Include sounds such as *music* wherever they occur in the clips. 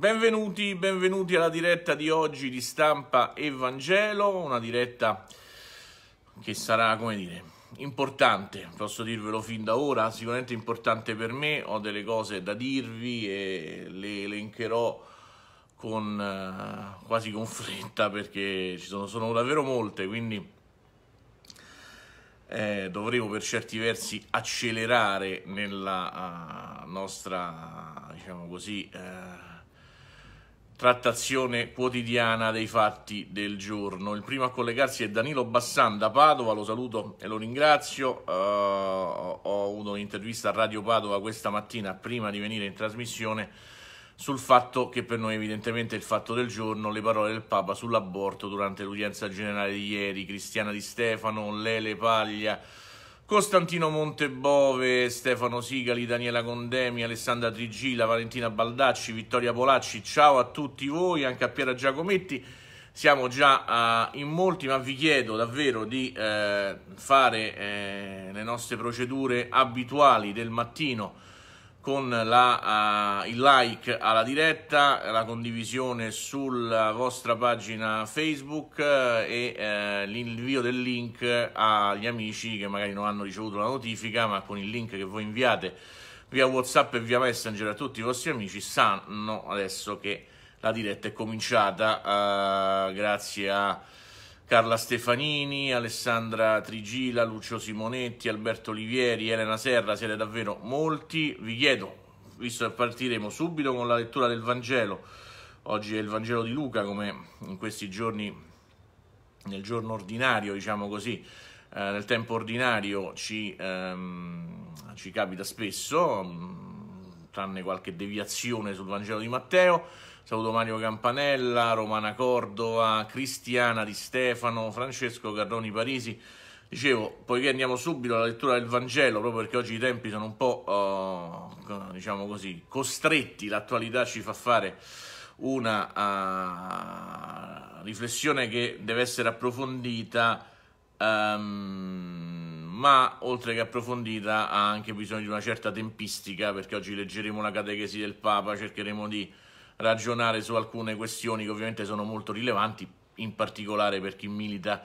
Benvenuti, benvenuti alla diretta di oggi di Stampa Evangelo, una diretta che sarà, come dire, importante, posso dirvelo fin da ora, sicuramente importante per me, ho delle cose da dirvi e le elencherò con, eh, quasi con fretta perché ci sono, sono davvero molte, quindi eh, dovremo per certi versi accelerare nella uh, nostra, diciamo così, uh, trattazione quotidiana dei fatti del giorno. Il primo a collegarsi è Danilo Bassan da Padova, lo saluto e lo ringrazio. Uh, ho avuto un'intervista a Radio Padova questa mattina prima di venire in trasmissione sul fatto che per noi evidentemente è il fatto del giorno, le parole del Papa sull'aborto durante l'udienza generale di ieri, Cristiana Di Stefano, Lele Paglia, Costantino Montebove, Stefano Sigali, Daniela Condemi, Alessandra Trigila, Valentina Baldacci, Vittoria Polacci, ciao a tutti voi, anche a Piera Giacometti, siamo già uh, in molti, ma vi chiedo davvero di eh, fare eh, le nostre procedure abituali del mattino, con la, uh, il like alla diretta, la condivisione sulla vostra pagina Facebook eh, e eh, l'invio del link agli amici che magari non hanno ricevuto la notifica, ma con il link che voi inviate via WhatsApp e via Messenger a tutti i vostri amici sanno adesso che la diretta è cominciata eh, grazie a Carla Stefanini, Alessandra Trigila, Lucio Simonetti, Alberto Olivieri, Elena Serra, siete davvero molti. Vi chiedo, visto che partiremo subito con la lettura del Vangelo, oggi è il Vangelo di Luca, come in questi giorni, nel giorno ordinario, diciamo così, eh, nel tempo ordinario ci, ehm, ci capita spesso, mm, tranne qualche deviazione sul Vangelo di Matteo Saluto Mario Campanella, Romana Cordova, Cristiana Di Stefano, Francesco Garroni Parisi. Dicevo, poiché andiamo subito alla lettura del Vangelo, proprio perché oggi i tempi sono un po', uh, diciamo così, costretti, l'attualità ci fa fare una uh, riflessione che deve essere approfondita, um, ma oltre che approfondita ha anche bisogno di una certa tempistica, perché oggi leggeremo la catechesi del Papa, cercheremo di ragionare su alcune questioni che ovviamente sono molto rilevanti, in particolare per chi milita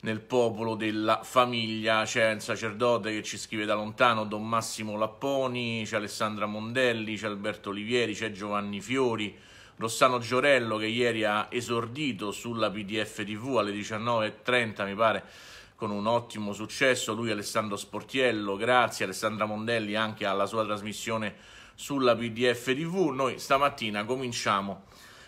nel popolo della famiglia. C'è il sacerdote che ci scrive da lontano, Don Massimo Lapponi, c'è Alessandra Mondelli, c'è Alberto Olivieri, c'è Giovanni Fiori, Rossano Giorello che ieri ha esordito sulla PDF TV alle 19.30 mi pare con un ottimo successo, lui Alessandro Sportiello, grazie Alessandra Mondelli anche alla sua trasmissione sulla PDF TV. Noi stamattina cominciamo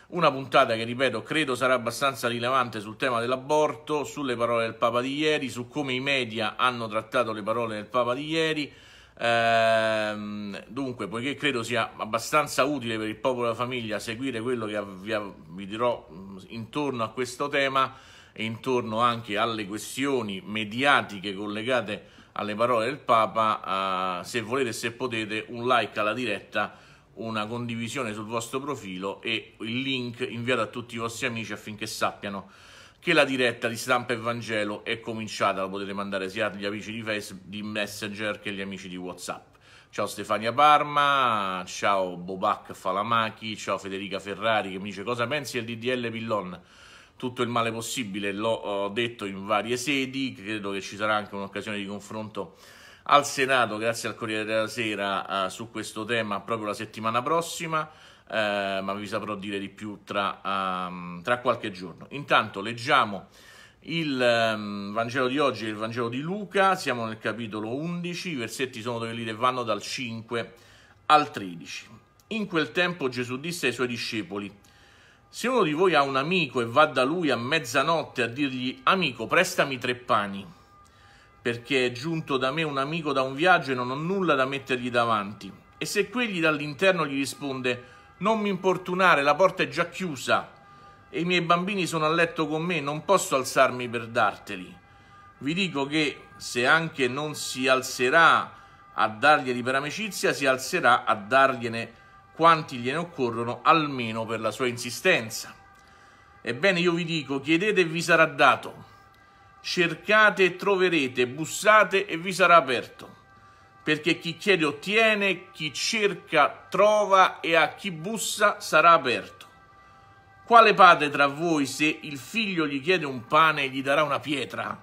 una puntata che, ripeto, credo sarà abbastanza rilevante sul tema dell'aborto, sulle parole del Papa di ieri, su come i media hanno trattato le parole del Papa di ieri. Ehm, dunque, poiché credo sia abbastanza utile per il popolo e la famiglia seguire quello che vi dirò intorno a questo tema e intorno anche alle questioni mediatiche collegate alle parole del Papa, uh, se volete, se potete, un like alla diretta, una condivisione sul vostro profilo e il link inviato a tutti i vostri amici affinché sappiano che la diretta di stampa e Vangelo è cominciata, la potete mandare sia agli amici di, Facebook, di Messenger che agli amici di Whatsapp. Ciao Stefania Parma, ciao Bobac Falamachi, ciao Federica Ferrari che mi dice cosa pensi del DDL Pillon? tutto il male possibile, l'ho eh, detto in varie sedi, credo che ci sarà anche un'occasione di confronto al Senato, grazie al Corriere della Sera, eh, su questo tema proprio la settimana prossima, eh, ma vi saprò dire di più tra, ehm, tra qualche giorno. Intanto leggiamo il ehm, Vangelo di oggi e il Vangelo di Luca, siamo nel capitolo 11, i versetti sono dove lire vanno dal 5 al 13. In quel tempo Gesù disse ai suoi discepoli, se uno di voi ha un amico e va da lui a mezzanotte a dirgli amico prestami tre pani, perché è giunto da me un amico da un viaggio e non ho nulla da mettergli davanti, e se quegli dall'interno gli risponde non mi importunare, la porta è già chiusa e i miei bambini sono a letto con me, non posso alzarmi per darteli. Vi dico che se anche non si alzerà a darglieli per amicizia, si alzerà a dargliene per quanti gliene occorrono almeno per la sua insistenza. Ebbene io vi dico, chiedete e vi sarà dato, cercate e troverete, bussate e vi sarà aperto, perché chi chiede ottiene, chi cerca trova e a chi bussa sarà aperto. Quale padre tra voi se il figlio gli chiede un pane gli darà una pietra?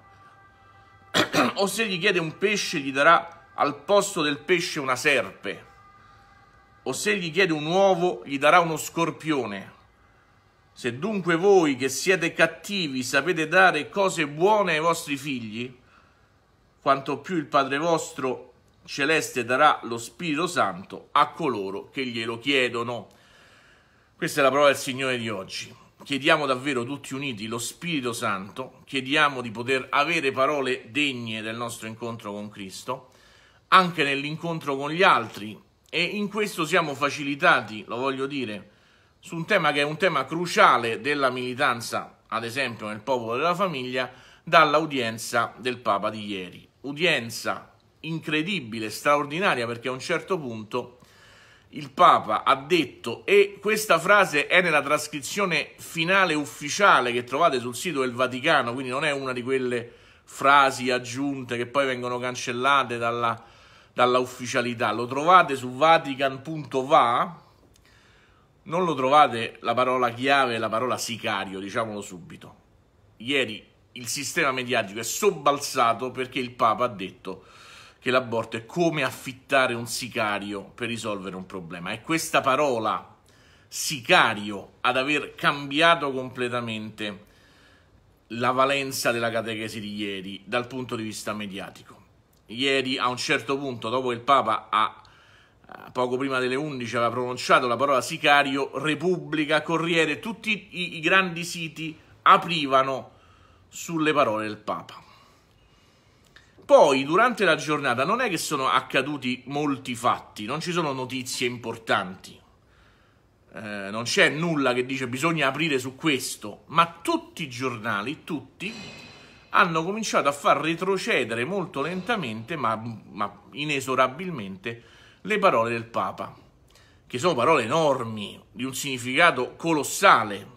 *clears throat* o se gli chiede un pesce gli darà al posto del pesce una serpe? o se gli chiede un uovo, gli darà uno scorpione. Se dunque voi che siete cattivi sapete dare cose buone ai vostri figli, quanto più il Padre vostro celeste darà lo Spirito Santo a coloro che glielo chiedono. Questa è la prova del Signore di oggi. Chiediamo davvero tutti uniti lo Spirito Santo, chiediamo di poter avere parole degne del nostro incontro con Cristo, anche nell'incontro con gli altri, e in questo siamo facilitati, lo voglio dire, su un tema che è un tema cruciale della militanza, ad esempio nel popolo della famiglia, dall'udienza del Papa di ieri. Udienza incredibile, straordinaria, perché a un certo punto il Papa ha detto, e questa frase è nella trascrizione finale ufficiale che trovate sul sito del Vaticano, quindi non è una di quelle frasi aggiunte che poi vengono cancellate dalla dalla ufficialità. Lo trovate su vatican.va, non lo trovate la parola chiave, la parola sicario, diciamolo subito. Ieri il sistema mediatico è sobbalzato perché il Papa ha detto che l'aborto è come affittare un sicario per risolvere un problema. È questa parola sicario ad aver cambiato completamente la valenza della catechesi di ieri dal punto di vista mediatico ieri a un certo punto, dopo che il Papa ha eh, poco prima delle 11 aveva pronunciato la parola sicario, Repubblica, Corriere, tutti i, i grandi siti aprivano sulle parole del Papa. Poi, durante la giornata, non è che sono accaduti molti fatti, non ci sono notizie importanti, eh, non c'è nulla che dice bisogna aprire su questo, ma tutti i giornali, tutti, hanno cominciato a far retrocedere molto lentamente, ma, ma inesorabilmente, le parole del Papa, che sono parole enormi, di un significato colossale,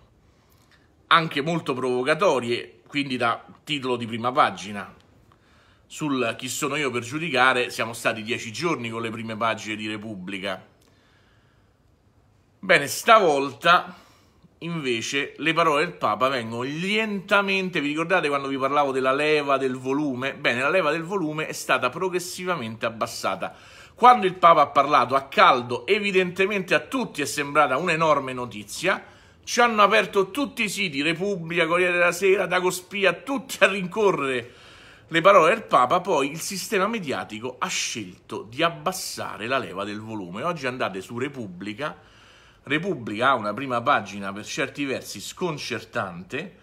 anche molto provocatorie, quindi da titolo di prima pagina. Sul chi sono io per giudicare siamo stati dieci giorni con le prime pagine di Repubblica. Bene, stavolta invece le parole del Papa vengono lentamente, vi ricordate quando vi parlavo della leva del volume? Bene, la leva del volume è stata progressivamente abbassata. Quando il Papa ha parlato a caldo, evidentemente a tutti è sembrata un'enorme notizia, ci hanno aperto tutti i siti, Repubblica, Corriere della Sera, Dagospia, tutti a rincorrere le parole del Papa, poi il sistema mediatico ha scelto di abbassare la leva del volume. Oggi andate su Repubblica, Repubblica ha una prima pagina per certi versi sconcertante,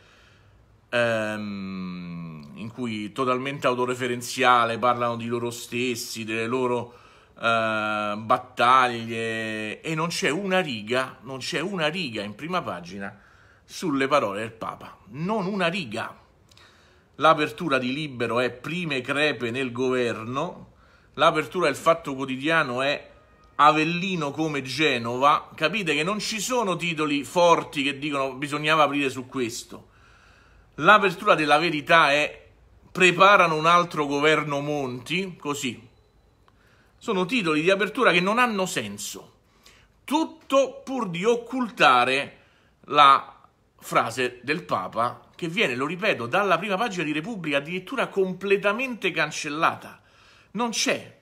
ehm, in cui totalmente autoreferenziale parlano di loro stessi, delle loro eh, battaglie e non c'è una riga, non c'è una riga in prima pagina sulle parole del Papa, non una riga. L'apertura di Libero è prime crepe nel governo, l'apertura del Fatto Quotidiano è Avellino come Genova, capite che non ci sono titoli forti che dicono bisognava aprire su questo. L'apertura della verità è preparano un altro governo Monti, così. Sono titoli di apertura che non hanno senso. Tutto pur di occultare la frase del Papa che viene, lo ripeto, dalla prima pagina di Repubblica addirittura completamente cancellata. Non c'è.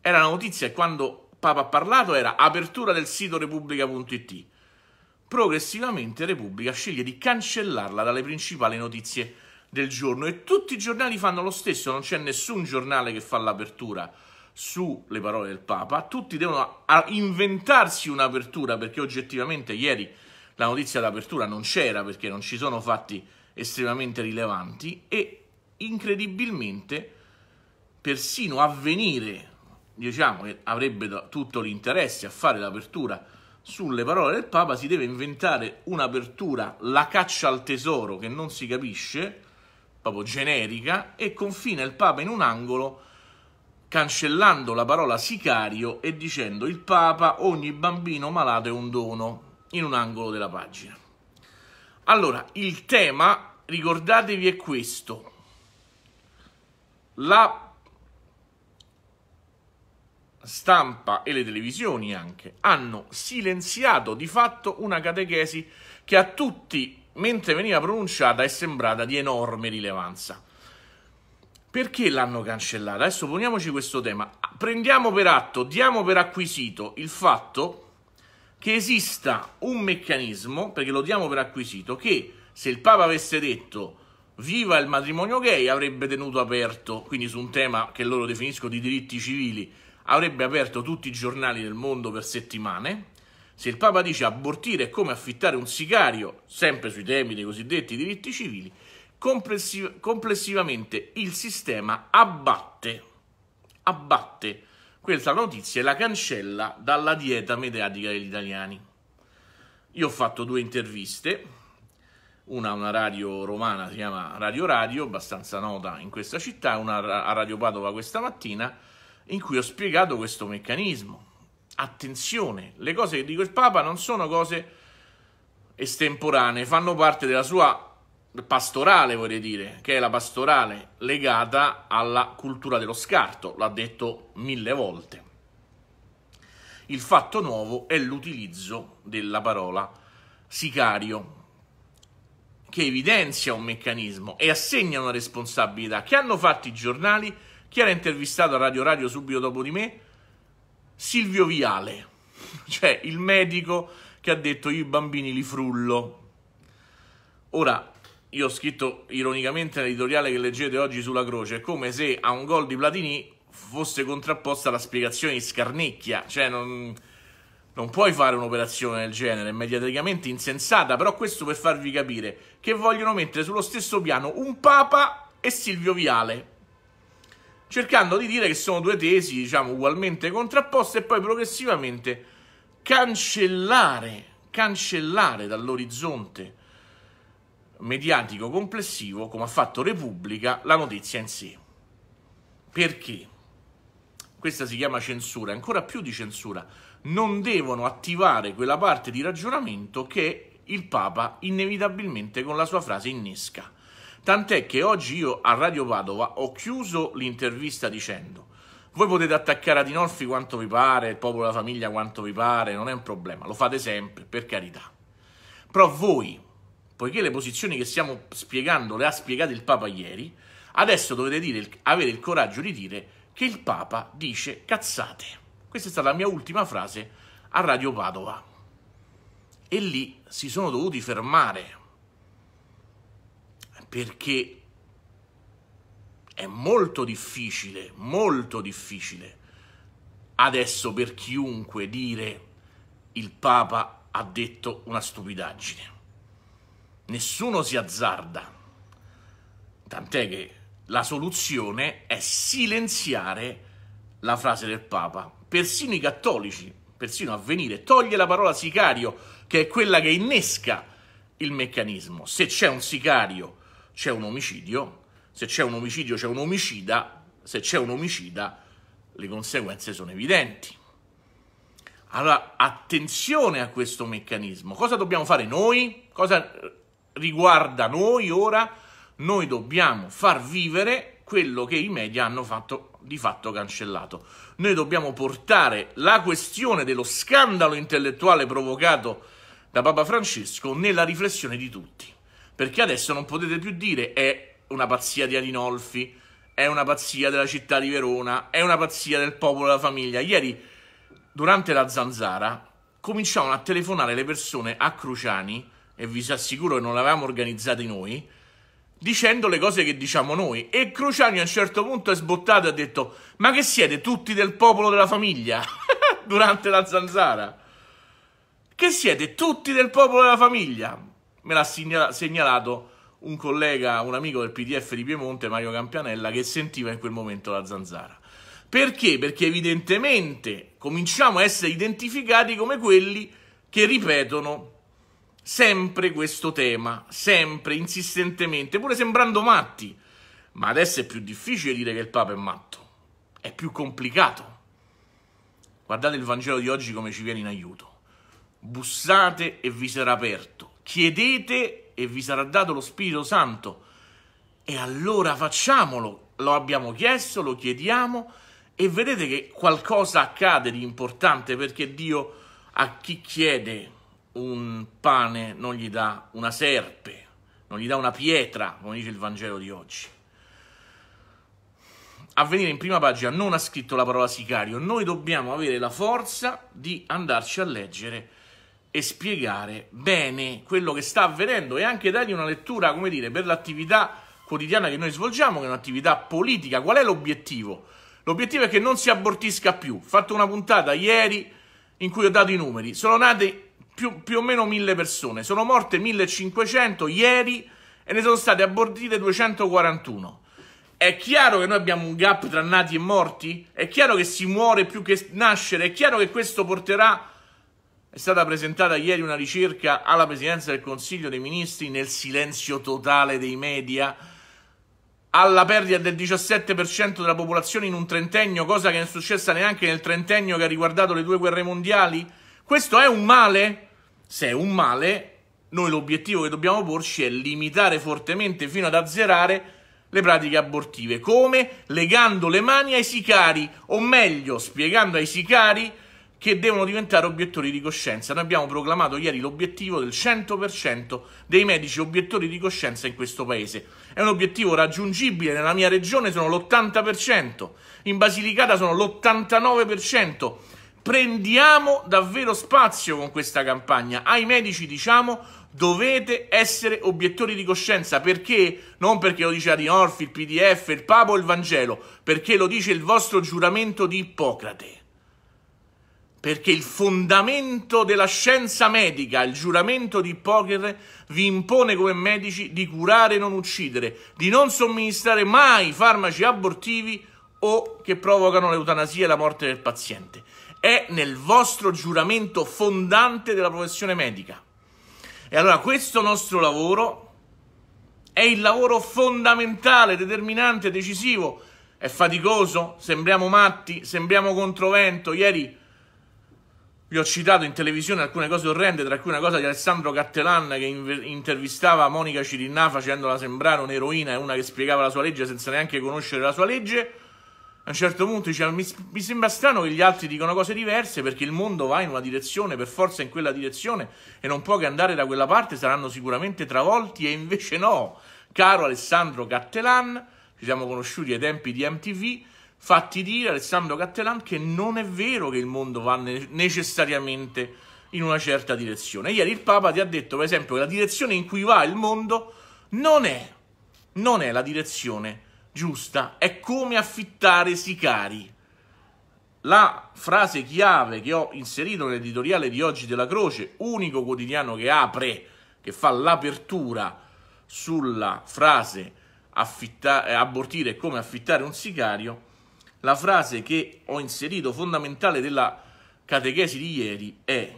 Era una notizia quando Papa ha parlato era apertura del sito repubblica.it. Progressivamente Repubblica sceglie di cancellarla dalle principali notizie del giorno e tutti i giornali fanno lo stesso, non c'è nessun giornale che fa l'apertura sulle parole del Papa, tutti devono inventarsi un'apertura perché oggettivamente ieri la notizia d'apertura non c'era perché non ci sono fatti estremamente rilevanti e incredibilmente persino avvenire diciamo che avrebbe tutto l'interesse a fare l'apertura sulle parole del Papa, si deve inventare un'apertura, la caccia al tesoro che non si capisce, proprio generica, e confina il Papa in un angolo cancellando la parola sicario e dicendo il Papa ogni bambino malato è un dono in un angolo della pagina. Allora, il tema, ricordatevi, è questo. La stampa e le televisioni anche hanno silenziato di fatto una catechesi che a tutti, mentre veniva pronunciata, è sembrata di enorme rilevanza. Perché l'hanno cancellata? Adesso poniamoci questo tema. Prendiamo per atto, diamo per acquisito il fatto che esista un meccanismo, perché lo diamo per acquisito, che se il Papa avesse detto viva il matrimonio gay avrebbe tenuto aperto, quindi su un tema che loro definiscono di diritti civili, avrebbe aperto tutti i giornali del mondo per settimane. Se il Papa dice abortire è come affittare un sicario, sempre sui temi dei cosiddetti diritti civili, complessiv complessivamente il sistema abbatte, abbatte questa notizia e la cancella dalla dieta mediatica degli italiani. Io ho fatto due interviste, una a una radio romana, si chiama Radio Radio, abbastanza nota in questa città, una a Radio Padova questa mattina, in cui ho spiegato questo meccanismo. Attenzione, le cose che dico il Papa non sono cose estemporanee, fanno parte della sua pastorale, vorrei dire, che è la pastorale legata alla cultura dello scarto, l'ha detto mille volte. Il fatto nuovo è l'utilizzo della parola sicario, che evidenzia un meccanismo e assegna una responsabilità che hanno fatto i giornali chi era intervistato a Radio Radio subito dopo di me? Silvio Viale, *laughs* cioè il medico che ha detto io i bambini li frullo. Ora, io ho scritto ironicamente nell'editoriale che leggete oggi sulla croce, è come se a un gol di Platini fosse contrapposta la spiegazione di Scarnecchia, cioè non, non puoi fare un'operazione del genere, è mediaticamente insensata, però questo per farvi capire che vogliono mettere sullo stesso piano un papa e Silvio Viale cercando di dire che sono due tesi, diciamo, ugualmente contrapposte e poi progressivamente cancellare, cancellare dall'orizzonte mediatico complessivo, come ha fatto Repubblica, la notizia in sé. Perché? Questa si chiama censura, ancora più di censura. Non devono attivare quella parte di ragionamento che il Papa inevitabilmente con la sua frase innesca. Tant'è che oggi io a Radio Padova ho chiuso l'intervista dicendo voi potete attaccare Adinolfi quanto vi pare, il popolo della famiglia quanto vi pare, non è un problema, lo fate sempre, per carità. Però voi, poiché le posizioni che stiamo spiegando le ha spiegate il Papa ieri, adesso dovete dire, avere il coraggio di dire che il Papa dice cazzate. Questa è stata la mia ultima frase a Radio Padova. E lì si sono dovuti fermare perché è molto difficile, molto difficile adesso per chiunque dire il Papa ha detto una stupidaggine. Nessuno si azzarda, tant'è che la soluzione è silenziare la frase del Papa. Persino i cattolici, persino avvenire, toglie la parola sicario, che è quella che innesca il meccanismo. Se c'è un sicario c'è un omicidio, se c'è un omicidio c'è un omicida, se c'è un omicida le conseguenze sono evidenti. Allora, attenzione a questo meccanismo. Cosa dobbiamo fare noi? Cosa riguarda noi ora? Noi dobbiamo far vivere quello che i media hanno fatto, di fatto cancellato. Noi dobbiamo portare la questione dello scandalo intellettuale provocato da Papa Francesco nella riflessione di tutti. Perché adesso non potete più dire è una pazzia di Adinolfi, è una pazzia della città di Verona, è una pazzia del popolo della famiglia. Ieri, durante la zanzara, cominciavano a telefonare le persone a Cruciani, e vi assicuro che non l'avevamo organizzati noi, dicendo le cose che diciamo noi. E Cruciani a un certo punto è sbottato e ha detto: Ma che siete tutti del popolo della famiglia? *laughs* Durante la zanzara. Che siete tutti del popolo della famiglia? me l'ha segnalato un collega, un amico del PDF di Piemonte, Mario Campianella, che sentiva in quel momento la zanzara. Perché? Perché evidentemente cominciamo a essere identificati come quelli che ripetono sempre questo tema, sempre, insistentemente, pure sembrando matti. Ma adesso è più difficile dire che il Papa è matto, è più complicato. Guardate il Vangelo di oggi come ci viene in aiuto. Bussate e vi sarà aperto chiedete e vi sarà dato lo Spirito Santo. E allora facciamolo, lo abbiamo chiesto, lo chiediamo e vedete che qualcosa accade di importante perché Dio a chi chiede un pane non gli dà una serpe, non gli dà una pietra, come dice il Vangelo di oggi. A venire in prima pagina non ha scritto la parola sicario, noi dobbiamo avere la forza di andarci a leggere e spiegare bene quello che sta avvenendo e anche dargli una lettura, come dire, per l'attività quotidiana che noi svolgiamo, che è un'attività politica. Qual è l'obiettivo? L'obiettivo è che non si abortisca più. Ho fatto una puntata ieri in cui ho dato i numeri. Sono nate più, più o meno mille persone, sono morte 1500 ieri e ne sono state abortite 241. È chiaro che noi abbiamo un gap tra nati e morti? È chiaro che si muore più che nascere? È chiaro che questo porterà è stata presentata ieri una ricerca alla Presidenza del Consiglio dei Ministri nel silenzio totale dei media alla perdita del 17% della popolazione in un trentennio, cosa che non è successa neanche nel trentennio che ha riguardato le due guerre mondiali. Questo è un male? Se è un male, noi l'obiettivo che dobbiamo porci è limitare fortemente fino ad azzerare le pratiche abortive. Come? Legando le mani ai sicari, o meglio, spiegando ai sicari che devono diventare obiettori di coscienza. Noi abbiamo proclamato ieri l'obiettivo del 100% dei medici obiettori di coscienza in questo paese. È un obiettivo raggiungibile, nella mia regione sono l'80%, in Basilicata sono l'89%. Prendiamo davvero spazio con questa campagna. Ai medici diciamo dovete essere obiettori di coscienza perché non perché lo dice Ariorfi, il PDF, il Papa o il Vangelo, perché lo dice il vostro giuramento di Ippocrate perché il fondamento della scienza medica, il giuramento di Ippocrate, vi impone come medici di curare e non uccidere, di non somministrare mai farmaci abortivi o che provocano l'eutanasia e la morte del paziente. È nel vostro giuramento fondante della professione medica. E allora questo nostro lavoro è il lavoro fondamentale, determinante, decisivo. È faticoso, sembriamo matti, sembriamo controvento. Ieri vi ho citato in televisione alcune cose orrende, tra cui una cosa di Alessandro Cattelan che in- intervistava Monica Cirinnà facendola sembrare un'eroina e una che spiegava la sua legge senza neanche conoscere la sua legge. A un certo punto diceva: mi, mi sembra strano che gli altri dicano cose diverse perché il mondo va in una direzione, per forza in quella direzione, e non può che andare da quella parte, saranno sicuramente travolti, e invece no. Caro Alessandro Cattelan, ci siamo conosciuti ai tempi di MTV Fatti dire, Alessandro Cattelan, che non è vero che il mondo va ne- necessariamente in una certa direzione. Ieri il Papa ti ha detto, per esempio, che la direzione in cui va il mondo non è, non è la direzione giusta, è come affittare sicari. La frase chiave che ho inserito nell'editoriale di oggi della Croce, unico quotidiano che apre, che fa l'apertura sulla frase affitta- eh, abortire è come affittare un sicario, la frase che ho inserito fondamentale della catechesi di ieri è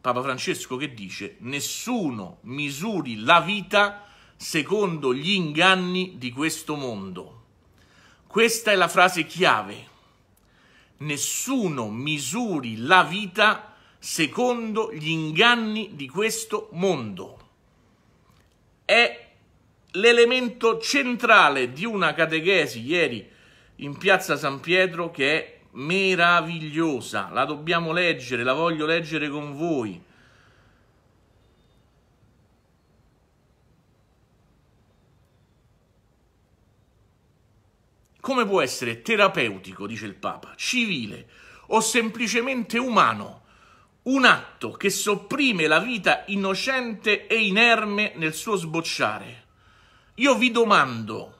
Papa Francesco che dice nessuno misuri la vita secondo gli inganni di questo mondo. Questa è la frase chiave. Nessuno misuri la vita secondo gli inganni di questo mondo. È l'elemento centrale di una catechesi ieri in piazza San Pietro che è meravigliosa, la dobbiamo leggere, la voglio leggere con voi. Come può essere terapeutico, dice il Papa, civile o semplicemente umano un atto che sopprime la vita innocente e inerme nel suo sbocciare? Io vi domando,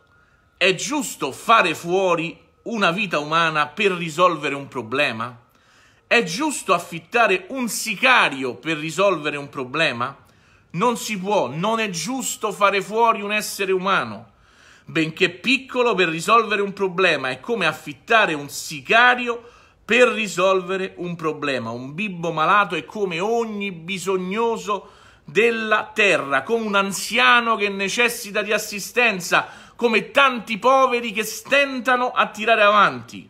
è giusto fare fuori una vita umana per risolvere un problema? È giusto affittare un sicario per risolvere un problema? Non si può, non è giusto fare fuori un essere umano, benché piccolo per risolvere un problema, è come affittare un sicario per risolvere un problema. Un bimbo malato è come ogni bisognoso della terra, come un anziano che necessita di assistenza, come tanti poveri che stentano a tirare avanti.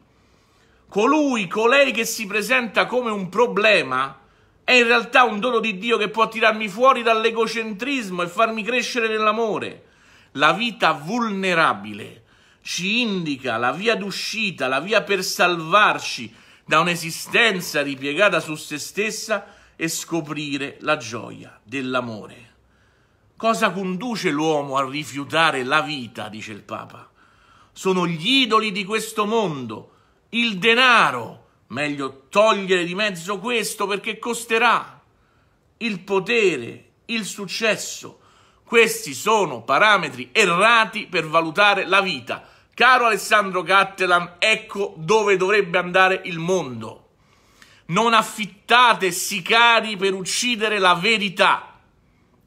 Colui, colei che si presenta come un problema, è in realtà un dono di Dio che può tirarmi fuori dall'egocentrismo e farmi crescere nell'amore. La vita vulnerabile ci indica la via d'uscita, la via per salvarci da un'esistenza ripiegata su se stessa e scoprire la gioia dell'amore. Cosa conduce l'uomo a rifiutare la vita, dice il Papa? Sono gli idoli di questo mondo, il denaro. Meglio togliere di mezzo questo perché costerà. Il potere, il successo. Questi sono parametri errati per valutare la vita. Caro Alessandro Cattelan, ecco dove dovrebbe andare il mondo. Non affittate sicari per uccidere la verità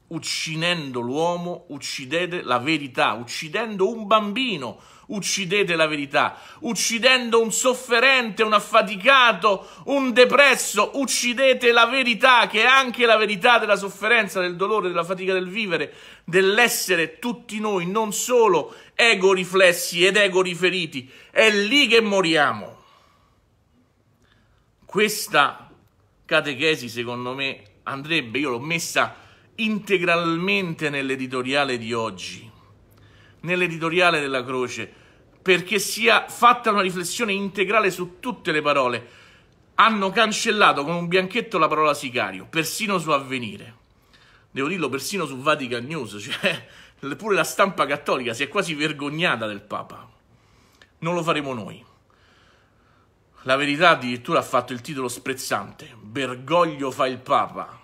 uccidendo l'uomo uccidete la verità, uccidendo un bambino uccidete la verità, uccidendo un sofferente, un affaticato, un depresso, uccidete la verità che è anche la verità della sofferenza, del dolore, della fatica del vivere, dell'essere tutti noi non solo ego riflessi ed ego riferiti, è lì che moriamo. Questa catechesi secondo me andrebbe, io l'ho messa integralmente nell'editoriale di oggi, nell'editoriale della croce, perché sia fatta una riflessione integrale su tutte le parole. Hanno cancellato con un bianchetto la parola sicario, persino su avvenire. Devo dirlo persino su Vatican News, *laughs* cioè pure la stampa cattolica si è quasi vergognata del Papa. Non lo faremo noi. La verità addirittura ha fatto il titolo sprezzante. Bergoglio fa il Papa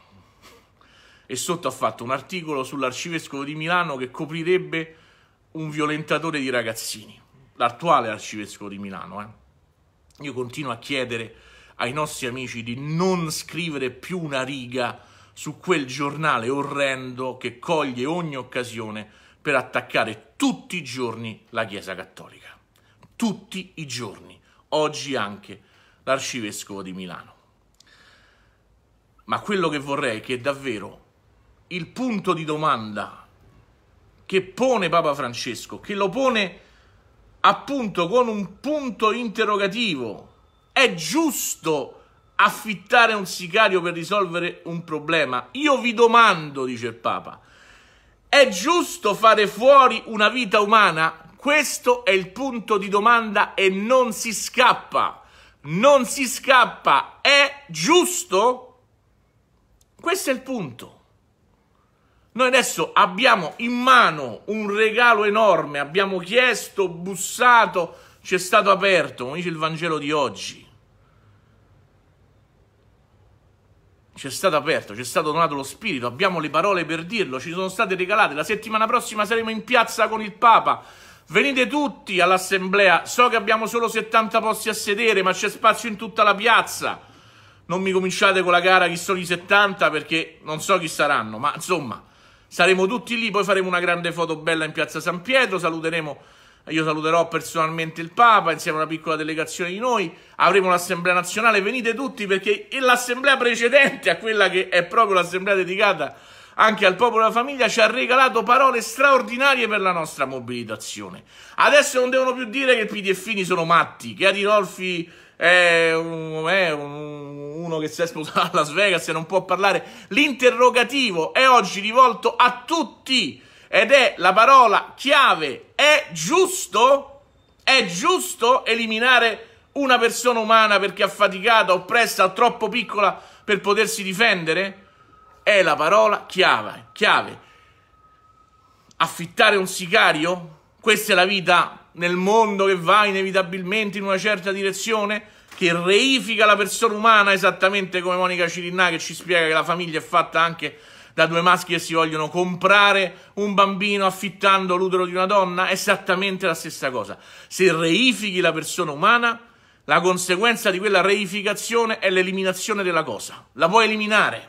e sotto ha fatto un articolo sull'arcivescovo di Milano che coprirebbe un violentatore di ragazzini, l'attuale arcivescovo di Milano. Eh. Io continuo a chiedere ai nostri amici di non scrivere più una riga su quel giornale orrendo che coglie ogni occasione per attaccare tutti i giorni la Chiesa Cattolica. Tutti i giorni, oggi anche l'arcivescovo di Milano. Ma quello che vorrei è che davvero il punto di domanda che pone Papa Francesco, che lo pone appunto con un punto interrogativo. È giusto affittare un sicario per risolvere un problema? Io vi domando, dice il Papa, è giusto fare fuori una vita umana? Questo è il punto di domanda e non si scappa. Non si scappa. È giusto? Questo è il punto. Noi adesso abbiamo in mano un regalo enorme, abbiamo chiesto, bussato, ci è stato aperto, come dice il Vangelo di oggi. Ci è stato aperto, ci è stato donato lo Spirito, abbiamo le parole per dirlo, ci sono state regalate. La settimana prossima saremo in piazza con il Papa. Venite tutti all'assemblea, so che abbiamo solo 70 posti a sedere, ma c'è spazio in tutta la piazza. Non mi cominciate con la gara chi sono i 70 perché non so chi saranno, ma insomma... Saremo tutti lì, poi faremo una grande foto bella in piazza San Pietro, saluteremo, io saluterò personalmente il Papa insieme a una piccola delegazione di noi, avremo l'Assemblea Nazionale, venite tutti perché l'Assemblea precedente a quella che è proprio l'Assemblea dedicata anche al popolo e alla famiglia, ci ha regalato parole straordinarie per la nostra mobilitazione. Adesso non devono più dire che i PDFini sono matti, che Adinolfi è, un, è un, uno che si è sposato a Las Vegas e non può parlare. L'interrogativo è oggi rivolto a tutti ed è la parola chiave. È giusto? È giusto eliminare una persona umana perché affaticata, oppressa troppo piccola per potersi difendere? È la parola chiave. chiave. Affittare un sicario? Questa è la vita nel mondo che va inevitabilmente in una certa direzione, che reifica la persona umana esattamente come Monica Cirinna che ci spiega che la famiglia è fatta anche da due maschi che si vogliono comprare un bambino affittando l'utero di una donna, esattamente la stessa cosa. Se reifichi la persona umana, la conseguenza di quella reificazione è l'eliminazione della cosa. La puoi eliminare.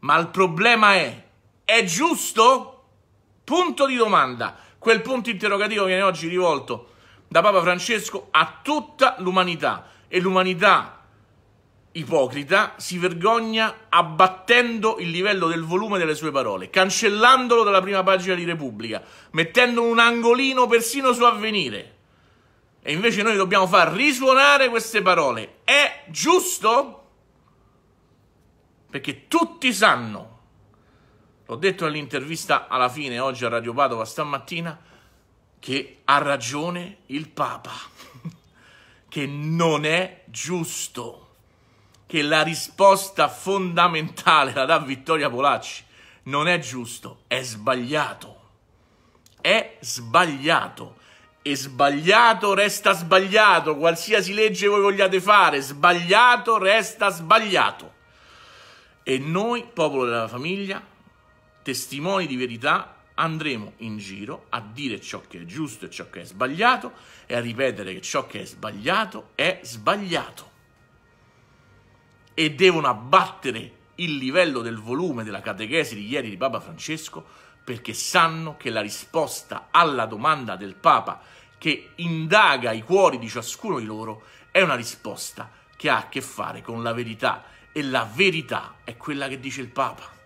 Ma il problema è, è giusto? Punto di domanda. Quel punto interrogativo viene oggi rivolto da Papa Francesco a tutta l'umanità e l'umanità ipocrita si vergogna abbattendo il livello del volume delle sue parole, cancellandolo dalla prima pagina di Repubblica, mettendo un angolino persino su avvenire. E invece noi dobbiamo far risuonare queste parole. È giusto? Perché tutti sanno L'ho detto nell'intervista alla fine, oggi a Radio Padova stamattina, che ha ragione il Papa, *laughs* che non è giusto, che la risposta fondamentale la dà Vittoria Polacci. Non è giusto, è sbagliato. È sbagliato. E sbagliato resta sbagliato, qualsiasi legge voi vogliate fare, sbagliato resta sbagliato. E noi, popolo della famiglia, testimoni di verità, andremo in giro a dire ciò che è giusto e ciò che è sbagliato e a ripetere che ciò che è sbagliato è sbagliato. E devono abbattere il livello del volume della catechesi di ieri di Papa Francesco perché sanno che la risposta alla domanda del Papa che indaga i cuori di ciascuno di loro è una risposta che ha a che fare con la verità e la verità è quella che dice il Papa.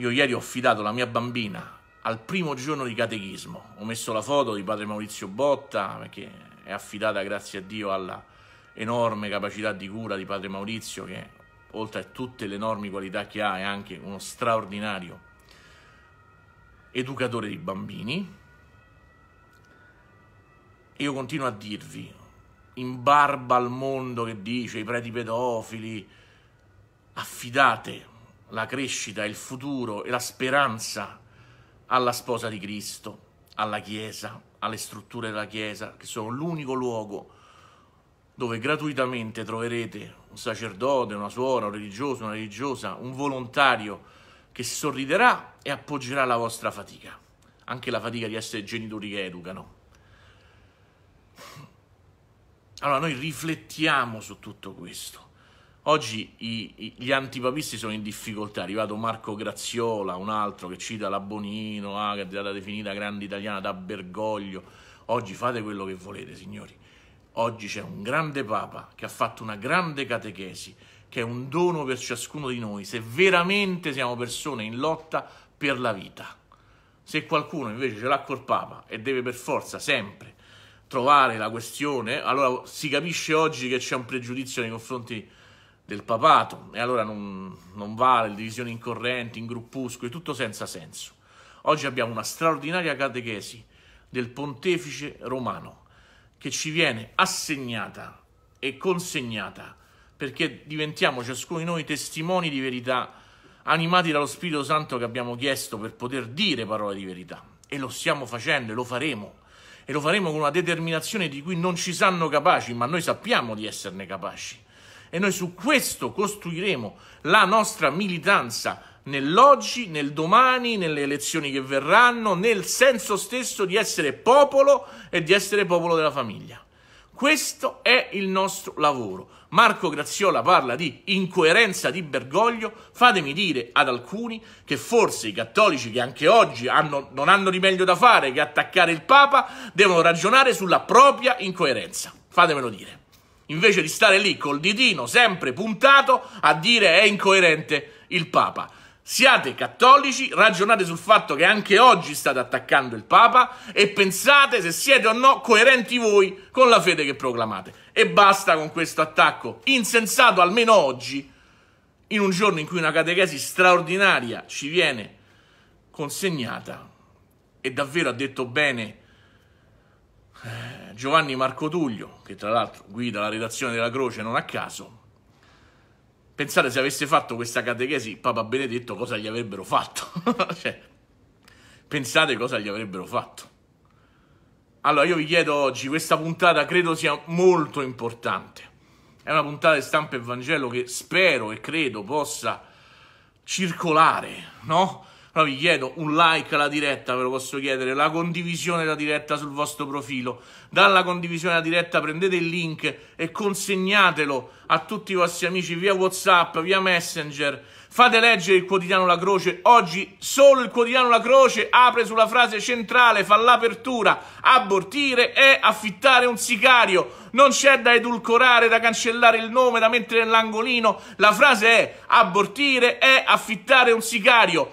Io ieri ho affidato la mia bambina al primo giorno di catechismo. Ho messo la foto di padre Maurizio Botta, che è affidata, grazie a Dio, alla enorme capacità di cura di padre Maurizio, che oltre a tutte le enormi qualità che ha, è anche uno straordinario educatore di bambini. E io continuo a dirvi, in barba al mondo che dice i preti pedofili, affidate la crescita, il futuro e la speranza alla sposa di Cristo, alla Chiesa, alle strutture della Chiesa, che sono l'unico luogo dove gratuitamente troverete un sacerdote, una suora, un religioso, una religiosa, un volontario che sorriderà e appoggerà la vostra fatica, anche la fatica di essere genitori che educano. Allora noi riflettiamo su tutto questo Oggi i, i, gli antipapisti sono in difficoltà, è arrivato Marco Graziola, un altro che cita la Bonino, ah, che è stata definita grande italiana da Bergoglio. Oggi fate quello che volete, signori. Oggi c'è un grande Papa che ha fatto una grande catechesi, che è un dono per ciascuno di noi, se veramente siamo persone in lotta per la vita. Se qualcuno invece ce l'ha col Papa e deve per forza sempre trovare la questione, allora si capisce oggi che c'è un pregiudizio nei confronti di del papato e allora non, non vale divisioni in correnti, in gruppuscoli, tutto senza senso. Oggi abbiamo una straordinaria catechesi del pontefice romano che ci viene assegnata e consegnata perché diventiamo ciascuno di noi testimoni di verità animati dallo Spirito Santo che abbiamo chiesto per poter dire parole di verità e lo stiamo facendo e lo faremo e lo faremo con una determinazione di cui non ci sanno capaci ma noi sappiamo di esserne capaci e noi su questo costruiremo la nostra militanza nell'oggi, nel domani, nelle elezioni che verranno, nel senso stesso di essere popolo e di essere popolo della famiglia. Questo è il nostro lavoro. Marco Graziola parla di incoerenza di Bergoglio. Fatemi dire ad alcuni che forse i cattolici che anche oggi hanno, non hanno di meglio da fare che attaccare il Papa devono ragionare sulla propria incoerenza. Fatemelo dire invece di stare lì col ditino sempre puntato a dire è incoerente il Papa. Siate cattolici, ragionate sul fatto che anche oggi state attaccando il Papa e pensate se siete o no coerenti voi con la fede che proclamate. E basta con questo attacco insensato almeno oggi, in un giorno in cui una catechesi straordinaria ci viene consegnata. E davvero ha detto bene eh, Giovanni Marco Tullio, che tra l'altro guida la redazione della Croce non a caso, pensate se avesse fatto questa catechesi Papa Benedetto cosa gli avrebbero fatto. *laughs* cioè, pensate cosa gli avrebbero fatto. Allora io vi chiedo oggi, questa puntata credo sia molto importante. È una puntata di stampa e Vangelo che spero e credo possa circolare, no? Però vi chiedo un like alla diretta, ve lo posso chiedere, la condivisione della diretta sul vostro profilo. Dalla condivisione della diretta prendete il link e consegnatelo a tutti i vostri amici via WhatsApp, via Messenger. Fate leggere il quotidiano La Croce. Oggi solo il quotidiano La Croce apre sulla frase centrale, fa l'apertura. Abortire e affittare un sicario. Non c'è da edulcorare, da cancellare il nome, da mettere nell'angolino. La frase è abortire e affittare un sicario.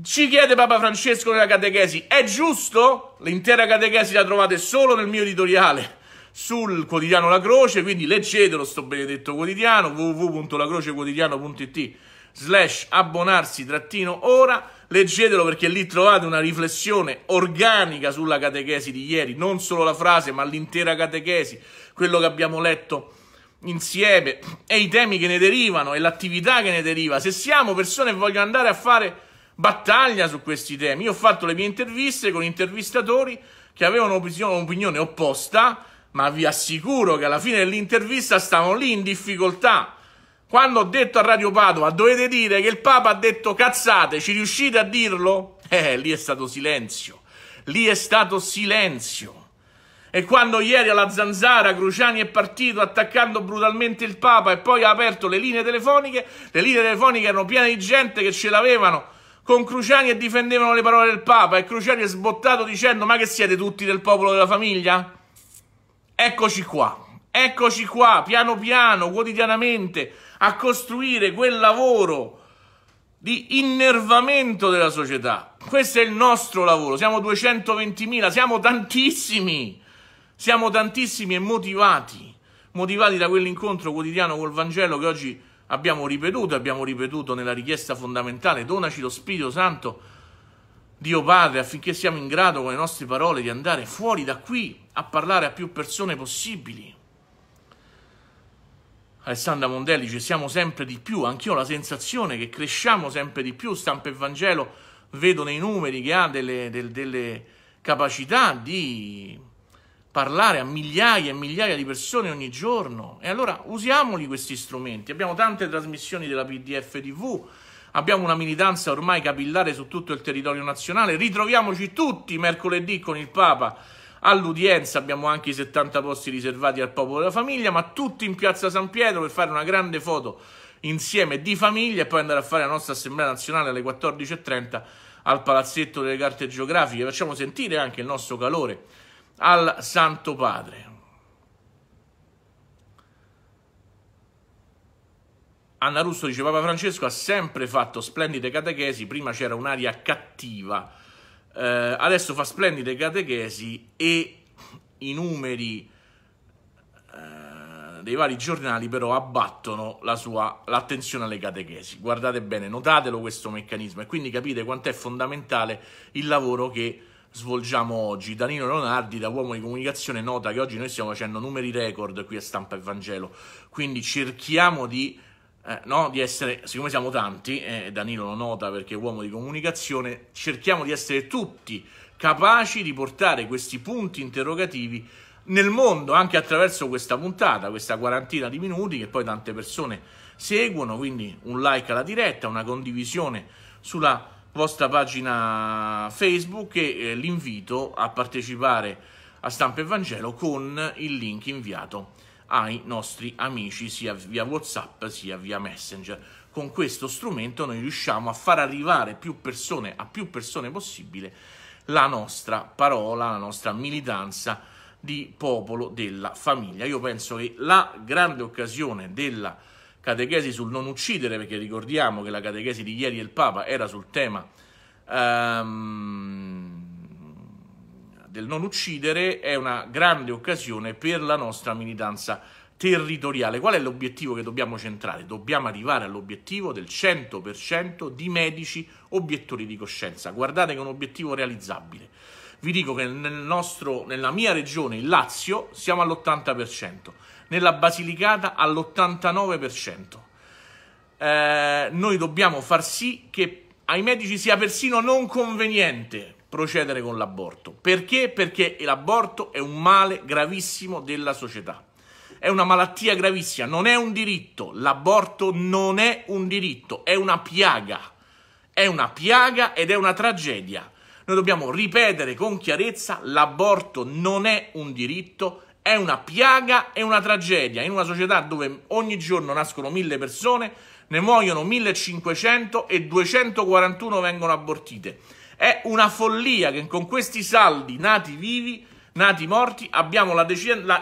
Ci chiede Papa Francesco nella catechesi, è giusto? L'intera catechesi la trovate solo nel mio editoriale sul quotidiano La Croce, quindi leggetelo sto benedetto quotidiano www.lacrocequotidiano.it slash abbonarsi trattino ora leggetelo perché lì trovate una riflessione organica sulla catechesi di ieri non solo la frase ma l'intera catechesi quello che abbiamo letto insieme e i temi che ne derivano e l'attività che ne deriva se siamo persone che vogliono andare a fare battaglia su questi temi. Io ho fatto le mie interviste con intervistatori che avevano un'opinione opposta, ma vi assicuro che alla fine dell'intervista stavano lì in difficoltà. Quando ho detto a Radio Padova, dovete dire che il Papa ha detto cazzate, ci riuscite a dirlo? Eh, lì è stato silenzio. Lì è stato silenzio. E quando ieri alla Zanzara Cruciani è partito attaccando brutalmente il Papa e poi ha aperto le linee telefoniche, le linee telefoniche erano piene di gente che ce l'avevano con Cruciani e difendevano le parole del Papa e Cruciani è sbottato dicendo ma che siete tutti del popolo della famiglia? Eccoci qua, eccoci qua, piano piano, quotidianamente, a costruire quel lavoro di innervamento della società. Questo è il nostro lavoro, siamo 220.000, siamo tantissimi, siamo tantissimi e motivati, motivati da quell'incontro quotidiano col Vangelo che oggi abbiamo ripetuto, abbiamo ripetuto nella richiesta fondamentale, donaci lo Spirito Santo, Dio Padre, affinché siamo in grado con le nostre parole di andare fuori da qui a parlare a più persone possibili. Alessandra Mondelli, dice: siamo sempre di più, anch'io ho la sensazione che cresciamo sempre di più, stampa Evangelo vedo nei numeri che ha delle, delle, delle capacità di parlare a migliaia e migliaia di persone ogni giorno. E allora usiamoli questi strumenti. Abbiamo tante trasmissioni della PDF TV, abbiamo una militanza ormai capillare su tutto il territorio nazionale. Ritroviamoci tutti mercoledì con il Papa all'udienza, abbiamo anche i 70 posti riservati al popolo della famiglia, ma tutti in piazza San Pietro per fare una grande foto insieme di famiglia e poi andare a fare la nostra assemblea nazionale alle 14.30 al palazzetto delle carte geografiche. Facciamo sentire anche il nostro calore al Santo Padre. Anna Russo dice Papa Francesco ha sempre fatto splendide catechesi, prima c'era un'aria cattiva, eh, adesso fa splendide catechesi e i numeri eh, dei vari giornali però abbattono la l'attenzione alle catechesi. Guardate bene, notatelo questo meccanismo e quindi capite quanto è fondamentale il lavoro che svolgiamo oggi. Danilo Leonardi, da uomo di comunicazione, nota che oggi noi stiamo facendo numeri record qui a Stampa e Vangelo, quindi cerchiamo di, eh, no, di essere, siccome siamo tanti, e eh, Danilo lo nota perché è uomo di comunicazione, cerchiamo di essere tutti capaci di portare questi punti interrogativi nel mondo anche attraverso questa puntata, questa quarantina di minuti che poi tante persone seguono, quindi un like alla diretta, una condivisione sulla vostra pagina Facebook e eh, l'invito a partecipare a Stampa Evangelo con il link inviato ai nostri amici sia via WhatsApp sia via Messenger. Con questo strumento noi riusciamo a far arrivare più persone, a più persone possibile la nostra parola, la nostra militanza di popolo della famiglia. Io penso che la grande occasione della catechesi sul non uccidere, perché ricordiamo che la catechesi di ieri del Papa era sul tema um, del non uccidere, è una grande occasione per la nostra militanza territoriale. Qual è l'obiettivo che dobbiamo centrare? Dobbiamo arrivare all'obiettivo del 100% di medici obiettori di coscienza. Guardate che è un obiettivo realizzabile. Vi dico che nel nostro, nella mia regione, il Lazio, siamo all'80% nella Basilicata all'89%. Eh, noi dobbiamo far sì che ai medici sia persino non conveniente procedere con l'aborto. Perché? Perché l'aborto è un male gravissimo della società. È una malattia gravissima, non è un diritto. L'aborto non è un diritto, è una piaga. È una piaga ed è una tragedia. Noi dobbiamo ripetere con chiarezza l'aborto non è un diritto, è una piaga e una tragedia in una società dove ogni giorno nascono mille persone, ne muoiono 1500 e 241 vengono abortite. È una follia che con questi saldi nati vivi, nati morti, abbiamo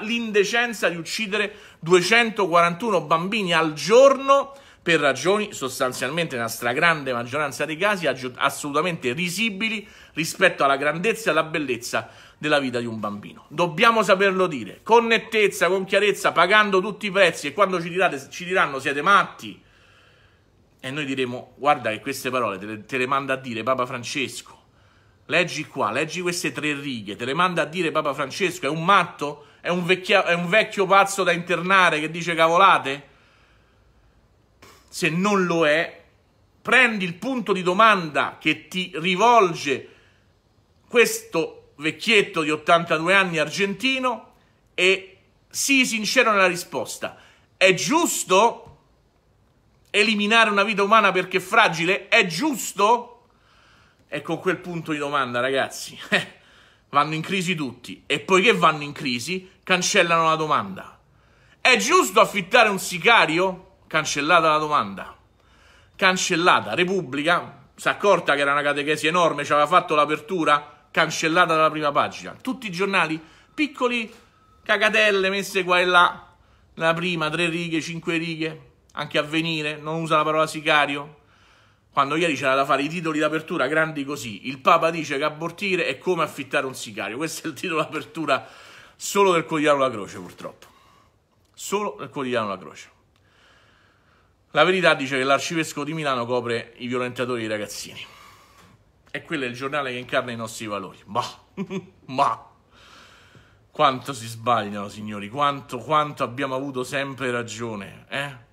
l'indecenza di uccidere 241 bambini al giorno per ragioni sostanzialmente nella stragrande maggioranza dei casi assolutamente risibili rispetto alla grandezza e alla bellezza della vita di un bambino. Dobbiamo saperlo dire con nettezza, con chiarezza, pagando tutti i prezzi e quando ci, dirate, ci diranno siete matti. E noi diremo, guarda che queste parole te le, te le manda a dire Papa Francesco. Leggi qua, leggi queste tre righe, te le manda a dire Papa Francesco, è un matto? È un, vecchia, è un, vecchio pazzo da internare che dice cavolate? Se non lo è, prendi il punto di domanda che ti rivolge questo vecchietto di 82 anni argentino, e sii sincero nella risposta. È giusto eliminare una vita umana perché è fragile? È giusto? E con quel punto di domanda, ragazzi, *laughs* eh, vanno in crisi tutti. E poiché vanno in crisi, cancellano la domanda. È giusto affittare un sicario? Cancellata la domanda. Cancellata. Repubblica si è accorta che era una catechesi enorme, ci aveva fatto l'apertura cancellata dalla prima pagina. Tutti i giornali, piccoli cagatelle messe qua e là, la prima, tre righe, cinque righe, anche avvenire, non usa la parola sicario. Quando ieri c'era da fare i titoli d'apertura grandi così, il Papa dice che abortire è come affittare un sicario. Questo è il titolo d'apertura solo del quotidiano La Croce, purtroppo. Solo del quotidiano La Croce. La verità dice che l'arcivescovo di Milano copre i violentatori dei ragazzini e quello è il giornale che incarna i nostri valori. Ma, ma, *laughs* quanto si sbagliano, signori, quanto, quanto abbiamo avuto sempre ragione, eh?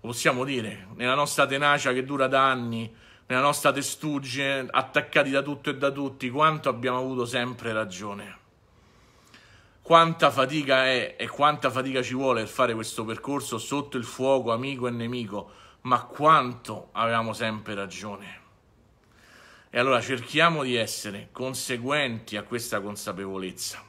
Possiamo dire, nella nostra tenacia che dura da anni, nella nostra testuggine, attaccati da tutto e da tutti, quanto abbiamo avuto sempre ragione. Quanta fatica è e quanta fatica ci vuole per fare questo percorso sotto il fuoco, amico e nemico, ma quanto avevamo sempre ragione. E allora cerchiamo di essere conseguenti a questa consapevolezza.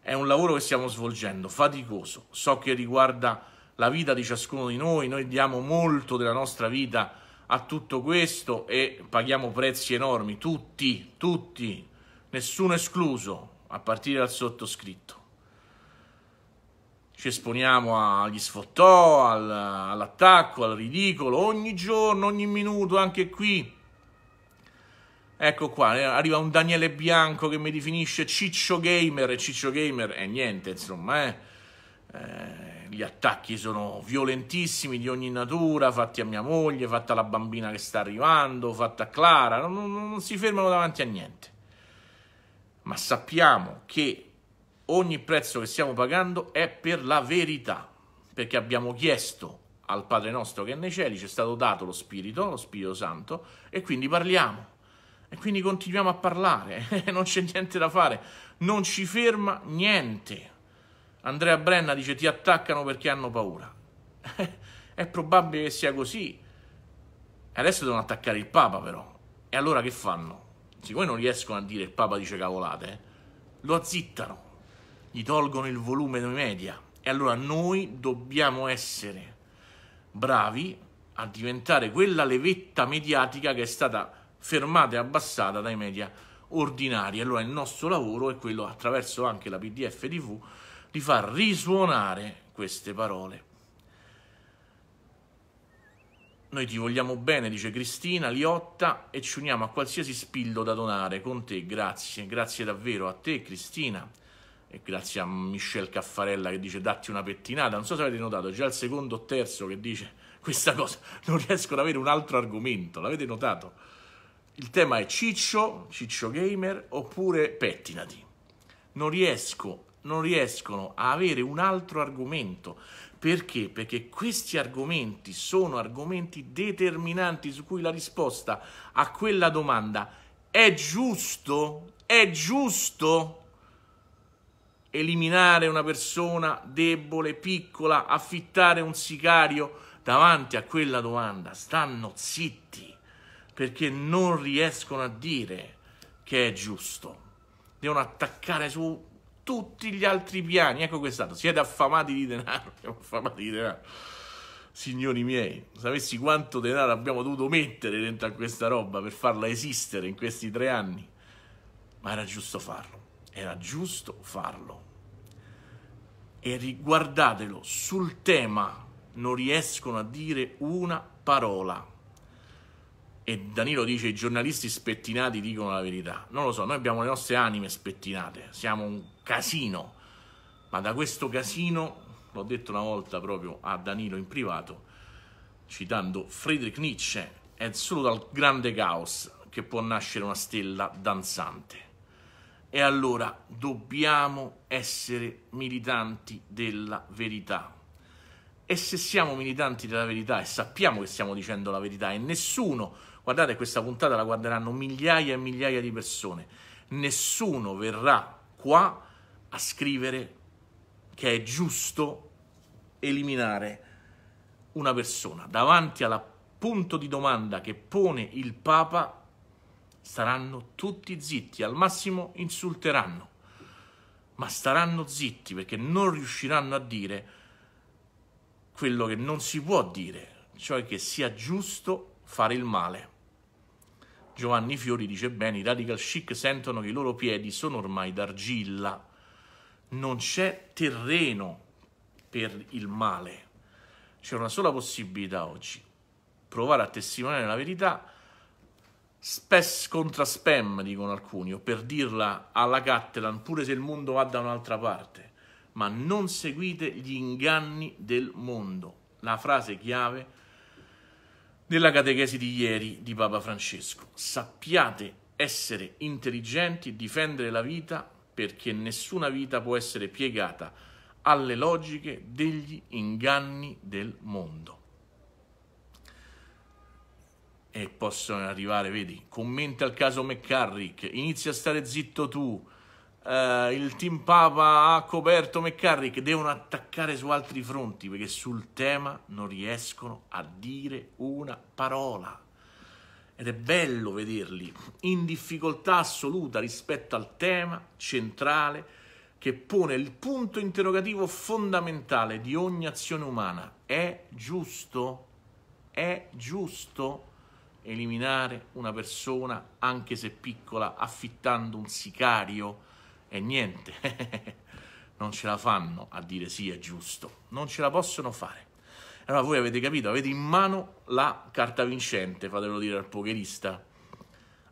È un lavoro che stiamo svolgendo, faticoso, so che riguarda la vita di ciascuno di noi, noi diamo molto della nostra vita a tutto questo e paghiamo prezzi enormi, tutti, tutti, nessuno escluso, a partire dal sottoscritto. Ci esponiamo agli sfottò, all'attacco, al ridicolo, ogni giorno, ogni minuto, anche qui Ecco qua, eh, arriva un Daniele Bianco che mi definisce Ciccio Gamer, e Ciccio Gamer è niente, insomma, eh. eh gli attacchi sono violentissimi di ogni natura, fatti a mia moglie, fatti alla bambina che sta arrivando, fatti a Clara, non, non, non si fermano davanti a niente. Ma sappiamo che ogni prezzo che stiamo pagando è per la verità, perché abbiamo chiesto al Padre nostro che è nei cieli, ci è stato dato lo Spirito, lo Spirito Santo, e quindi parliamo e quindi continuiamo a parlare, *laughs* non c'è niente da fare, non ci ferma niente. Andrea Brenna dice ti attaccano perché hanno paura. *laughs* È probabile che sia così. Adesso devono attaccare il Papa però. E allora che fanno? Siccome non riescono a dire il Papa dice cavolate, eh, lo azzittano, gli tolgono il volume dei media. E allora noi dobbiamo essere bravi a diventare quella levetta mediatica che è stata fermata e abbassata dai media ordinari. Allora il nostro lavoro è quello, attraverso anche la PDF TV, di far risuonare queste parole. Noi ti vogliamo bene, dice Cristina, Liotta, e ci uniamo a qualsiasi spillo da donare con te. Grazie, grazie davvero a te, Cristina, e grazie a Michel Caffarella che dice datti una pettinata. Non so se avete notato, già il secondo o terzo che dice questa cosa. Non riesco ad avere un altro argomento, l'avete notato? il tema è Ciccio, Ciccio Gamer oppure Pettinati. Non riesco, non riescono a avere un altro argomento. Perché? Perché questi argomenti sono argomenti determinanti su cui la risposta a quella domanda è giusto? È giusto? eliminare una persona debole, piccola, affittare un sicario davanti a quella domanda. Stanno zitti perché non riescono a dire che è giusto. Devono attaccare su tutti gli altri piani. Ecco quest'altro, siete affamati di denaro, *laughs* siamo affamati di denaro. Signori miei, sapessi quanto denaro abbiamo dovuto mettere dentro a questa roba per farla esistere in questi tre anni. Ma era giusto farlo, era giusto farlo. E riguardatelo, sul tema non riescono a dire una parola e Danilo dice i giornalisti spettinati dicono la verità. Non lo so, noi abbiamo le nostre anime spettinate, siamo un casino, ma da questo casino, l'ho detto una volta proprio a Danilo in privato, citando Friedrich Nietzsche, è solo dal grande caos che può nascere una stella danzante. E allora dobbiamo essere militanti della verità. E se siamo militanti della verità e sappiamo che stiamo dicendo la verità e nessuno Guardate, questa puntata la guarderanno migliaia e migliaia di persone. Nessuno verrà qua a scrivere che è giusto eliminare una persona. Davanti al punto di domanda che pone il Papa, staranno tutti zitti, al massimo insulteranno, ma staranno zitti perché non riusciranno a dire quello che non si può dire, cioè che sia giusto fare il male. Giovanni Fiori dice bene, i radical chic sentono che i loro piedi sono ormai d'argilla, non c'è terreno per il male, c'è una sola possibilità oggi, provare a testimoniare la verità, spes contra spam dicono alcuni, o per dirla alla Cattelan, pure se il mondo va da un'altra parte, ma non seguite gli inganni del mondo. La frase chiave della catechesi di ieri di Papa Francesco. Sappiate essere intelligenti, difendere la vita perché nessuna vita può essere piegata alle logiche degli inganni del mondo. E possono arrivare, vedi, commenti al caso McCarrick, inizia a stare zitto tu, Uh, il team Papa ha coperto McCarrick, devono attaccare su altri fronti perché sul tema non riescono a dire una parola. Ed è bello vederli in difficoltà assoluta rispetto al tema centrale che pone il punto interrogativo fondamentale di ogni azione umana. È giusto? È giusto? eliminare una persona anche se piccola affittando un sicario e niente, *laughs* non ce la fanno a dire sì è giusto, non ce la possono fare. Allora voi avete capito, avete in mano la carta vincente, fatelo dire al pokerista.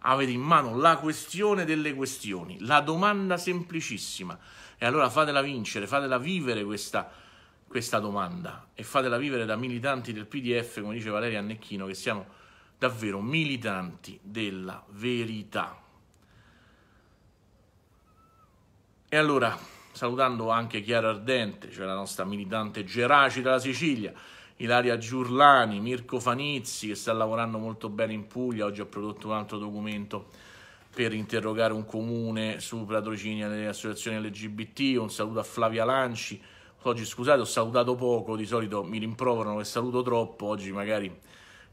Avete in mano la questione delle questioni, la domanda semplicissima. E allora fatela vincere, fatela vivere questa, questa domanda e fatela vivere da militanti del PDF, come dice Valeria Annecchino, che siamo davvero militanti della verità. E allora, salutando anche Chiara Ardente, cioè la nostra militante Geraci della Sicilia, Ilaria Giurlani, Mirko Fanizzi, che sta lavorando molto bene in Puglia, oggi ha prodotto un altro documento per interrogare un comune su patrocini alle associazioni LGBT, un saluto a Flavia Lanci, oggi scusate ho salutato poco, di solito mi rimproverano che saluto troppo, oggi magari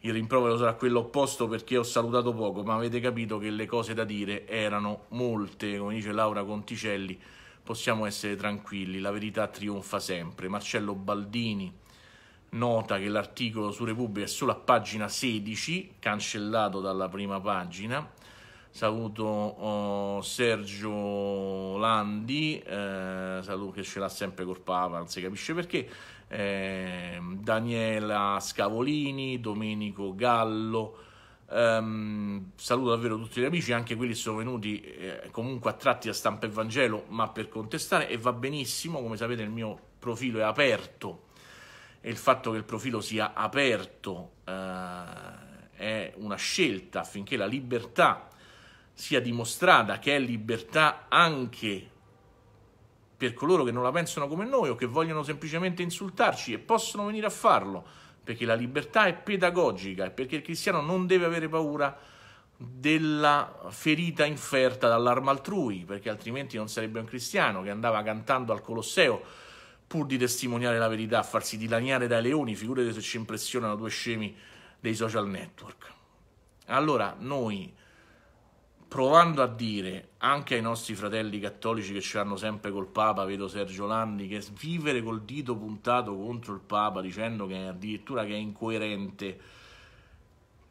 il rimprovero sarà quello opposto perché ho salutato poco, ma avete capito che le cose da dire erano molte, come dice Laura Conticelli, possiamo essere tranquilli, la verità trionfa sempre. Marcello Baldini nota che l'articolo su Repubblica è solo a pagina 16, cancellato dalla prima pagina. Saluto oh, Sergio Landi, eh, saluto che ce l'ha sempre col Papa, non si capisce perché eh, Daniela Scavolini, Domenico Gallo. Um, saluto davvero tutti gli amici, anche quelli sono venuti eh, comunque attratti a stampa e Vangelo, ma per contestare e va benissimo, come sapete il mio profilo è aperto e il fatto che il profilo sia aperto eh, è una scelta affinché la libertà sia dimostrata che è libertà anche per coloro che non la pensano come noi o che vogliono semplicemente insultarci e possono venire a farlo, perché la libertà è pedagogica e perché il cristiano non deve avere paura della ferita inferta dall'arma altrui, perché altrimenti non sarebbe un cristiano che andava cantando al Colosseo pur di testimoniare la verità, a farsi dilaniare dai leoni, figurate se ci impressionano due scemi dei social network. Allora noi provando a dire anche ai nostri fratelli cattolici che ci hanno sempre col Papa, vedo Sergio Lanni, che vivere col dito puntato contro il Papa dicendo che addirittura che è incoerente,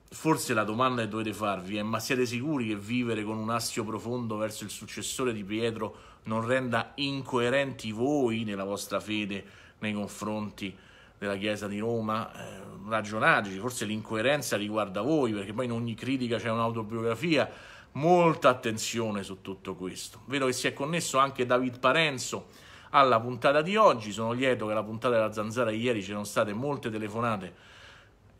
forse la domanda che dovete farvi è ma siete sicuri che vivere con un assio profondo verso il successore di Pietro non renda incoerenti voi nella vostra fede nei confronti della Chiesa di Roma, eh, ragionateci, forse l'incoerenza riguarda voi, perché poi in ogni critica c'è un'autobiografia, molta attenzione su tutto questo. Vedo che si è connesso anche David Parenzo alla puntata di oggi. Sono lieto che la puntata della Zanzara di ieri c'erano state molte telefonate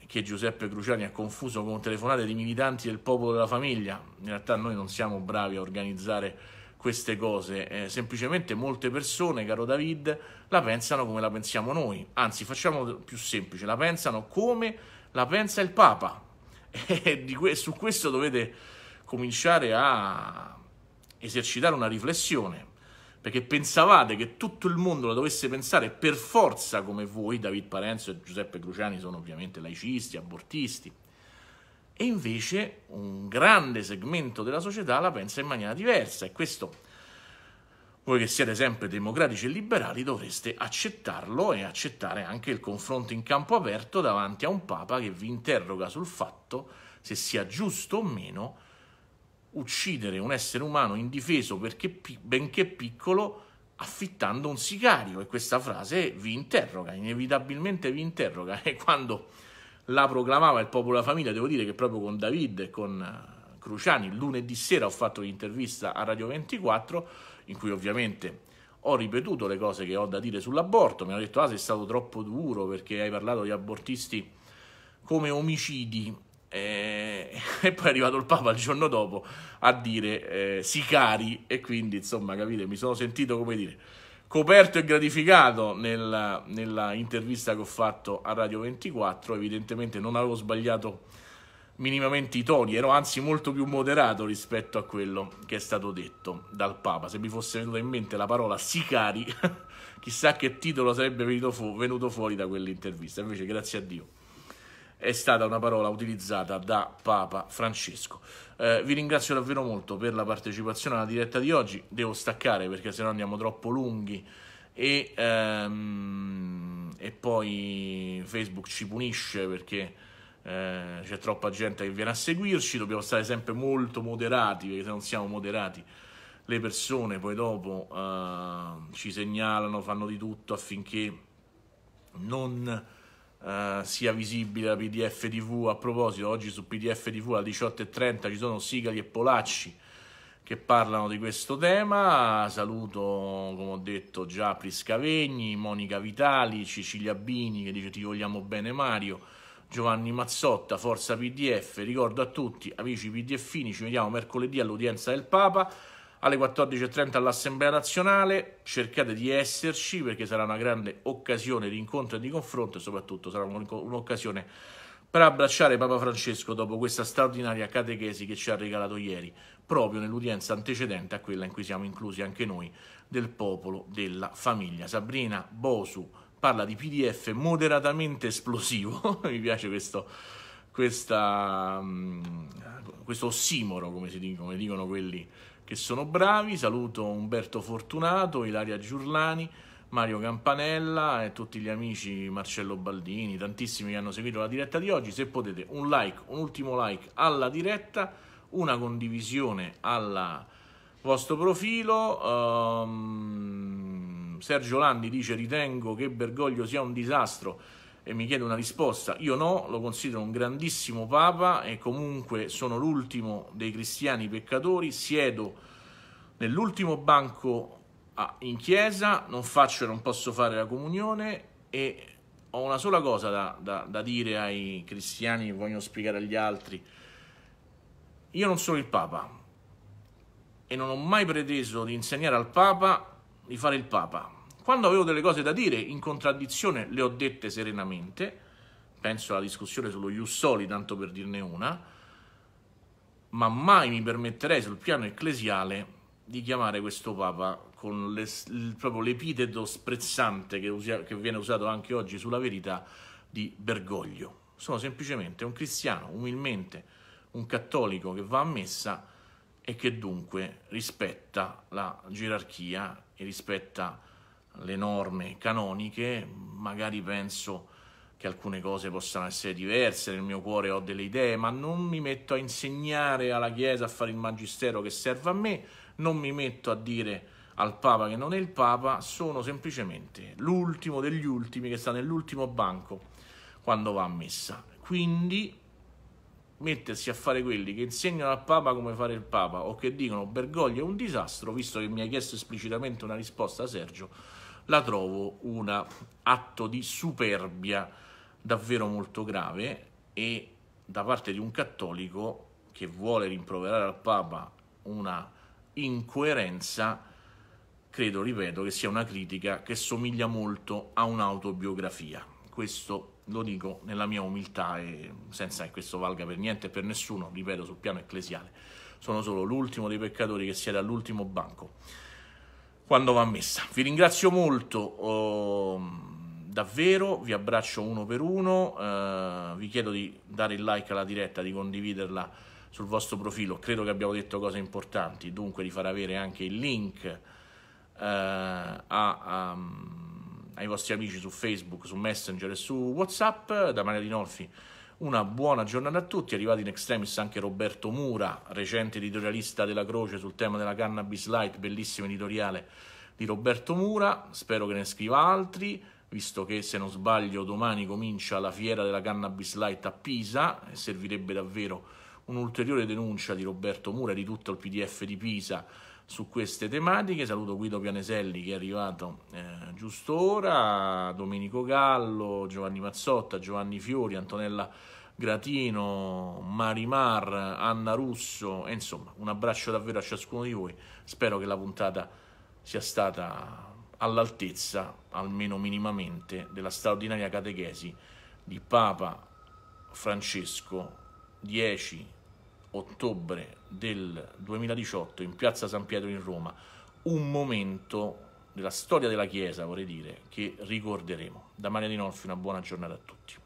che Giuseppe Cruciani ha confuso con telefonate di militanti del popolo della famiglia. In realtà noi non siamo bravi a organizzare queste cose, eh, semplicemente molte persone, caro David, la pensano come la pensiamo noi. Anzi, facciamo più semplice, la pensano come la pensa il Papa. *laughs* E que su questo dovete cominciare a esercitare una riflessione, perché pensavate che tutto il mondo la dovesse pensare per forza come voi, David Parenzo e Giuseppe Cruciani sono ovviamente laicisti, abortisti, e invece un grande segmento della società la pensa in maniera diversa e questo voi che siete sempre democratici e liberali dovreste accettarlo e accettare anche il confronto in campo aperto davanti a un Papa che vi interroga sul fatto se sia giusto o meno uccidere un essere umano indifeso perché, benché piccolo affittando un sicario e questa frase vi interroga, inevitabilmente vi interroga *laughs* e quando la proclamava il popolo della famiglia devo dire che proprio con David e con eh, Cruciani lunedì sera ho fatto l'intervista a Radio 24 in cui ovviamente ho ripetuto le cose che ho da dire sull'aborto, mi hanno detto ah sei stato troppo duro perché hai parlato di abortisti come omicidi eh, *laughs* e, poi è arrivato il Papa il giorno dopo a dire eh, sicari e quindi insomma capite mi sono sentito come dire coperto e gratificato nella, nella, intervista che ho fatto a Radio 24, evidentemente non avevo sbagliato minimamente i toni, ero anzi molto più moderato rispetto a quello che è stato detto dal Papa. Se mi fosse venuta in mente la parola sicari, *laughs* chissà che titolo sarebbe venuto, fu- venuto fuori da quell'intervista, invece grazie a Dio è stata una parola utilizzata da Papa Francesco. Eh, vi ringrazio davvero molto per la partecipazione alla diretta di oggi. Devo staccare perché sennò andiamo troppo lunghi e, ehm, e poi Facebook ci punisce perché eh, c'è troppa gente che viene a seguirci. Dobbiamo stare sempre molto moderati perché se non siamo moderati le persone poi dopo eh, ci segnalano, fanno di tutto affinché non Uh, sia visibile la PDF TV. A proposito, oggi su PDF TV alle 18.30 ci sono Sigali e Polacci che parlano di questo tema. Saluto, come ho detto, già Priscavegni, Monica Vitali, Cecilia Bini che dice ti vogliamo bene Mario, Giovanni Mazzotta, Forza PDF. Ricordo a tutti, amici PDFini, ci vediamo mercoledì all'udienza del Papa alle 14.30 all'Assemblea nazionale, cercate di esserci perché sarà una grande occasione di incontro e di confronto e soprattutto sarà un'occasione per abbracciare Papa Francesco dopo questa straordinaria catechesi che ci ha regalato ieri, proprio nell'udienza antecedente a quella in cui siamo inclusi anche noi del popolo della famiglia. Sabrina Bosu parla di PDF moderatamente esplosivo, *laughs* mi piace questo, questa, mm, questo ossimoro, come, si dicono, come dicono quelli che sono bravi, saluto Umberto Fortunato, Ilaria Giurlani, Mario Campanella e tutti gli amici Marcello Baldini, tantissimi che hanno seguito la diretta di oggi. Se potete un like, un ultimo like alla diretta, una condivisione al vostro profilo. Um, Sergio Landi dice ritengo che Bergoglio sia un disastro e mi chiede una risposta. Io no, lo considero un grandissimo papa e comunque sono l'ultimo dei cristiani peccatori, siedo nell'ultimo banco ah, in chiesa, non faccio e non posso fare la comunione e ho una sola cosa da, da, da dire ai cristiani che vogliono spiegare agli altri. Io non sono il Papa e non ho mai preteso di insegnare al Papa di fare il Papa quando avevo delle cose da dire in contraddizione le ho dette serenamente, penso alla discussione sullo Jussoli, tanto per dirne una, ma mai mi permetterei sul piano ecclesiale di chiamare questo Papa con le, il, proprio l'epiteto sprezzante che, usia, che viene usato anche oggi sulla verità di Bergoglio. Sono semplicemente un cristiano, umilmente, un cattolico che va a messa e che dunque rispetta la gerarchia e rispetta le norme canoniche, magari penso che alcune cose possano essere diverse, nel mio cuore ho delle idee, ma non mi metto a insegnare alla Chiesa a fare il magistero che serve a me, non mi metto a dire al Papa che non è il Papa, sono semplicemente l'ultimo degli ultimi che sta nell'ultimo banco quando va a messa. Quindi mettersi a fare quelli che insegnano al Papa come fare il Papa o che dicono Bergoglio è un disastro, visto che mi ha chiesto esplicitamente una risposta Sergio, la trovo un atto di superbia davvero molto grave e da parte di un cattolico che vuole rimproverare al Papa una incoerenza, credo, ripeto, che sia una critica che somiglia molto a un'autobiografia. Questo lo dico nella mia umiltà e senza che questo valga per niente e per nessuno, ripeto, sul piano ecclesiale. Sono solo l'ultimo dei peccatori che siede all'ultimo banco quando va messa. Vi ringrazio molto, eh, davvero, vi abbraccio uno per uno, eh, vi chiedo di dare il like alla diretta, di condividerla sul vostro profilo, credo che abbiamo detto cose importanti, dunque di far avere anche il link eh, a, a, ehm, ai vostri amici su Facebook, su Messenger e su Whatsapp, da Maria Dinolfi una buona giornata a tutti, è arrivato in extremis anche Roberto Mura, recente editorialista della Croce sul tema della cannabis light, bellissimo editoriale di Roberto Mura, spero che ne scriva altri, visto che se non sbaglio domani comincia la fiera della cannabis light a Pisa e servirebbe davvero un'ulteriore denuncia di Roberto Mura e di tutto il PDF di Pisa su queste tematiche. Saluto Guido Pianeselli che è arrivato eh, giusto ora, Domenico Gallo, Giovanni Mazzotta, Giovanni Fiori, Antonella Gratino, Marimar, Anna Russo, e insomma un abbraccio davvero a ciascuno di voi. Spero che la puntata sia stata all'altezza, almeno minimamente, della straordinaria catechesi di Papa Francesco 10 ottobre del 2018 in piazza San Pietro in Roma, un momento della storia della Chiesa, vorrei dire, che ricorderemo. Da Maria Di Nolfi una buona giornata a tutti.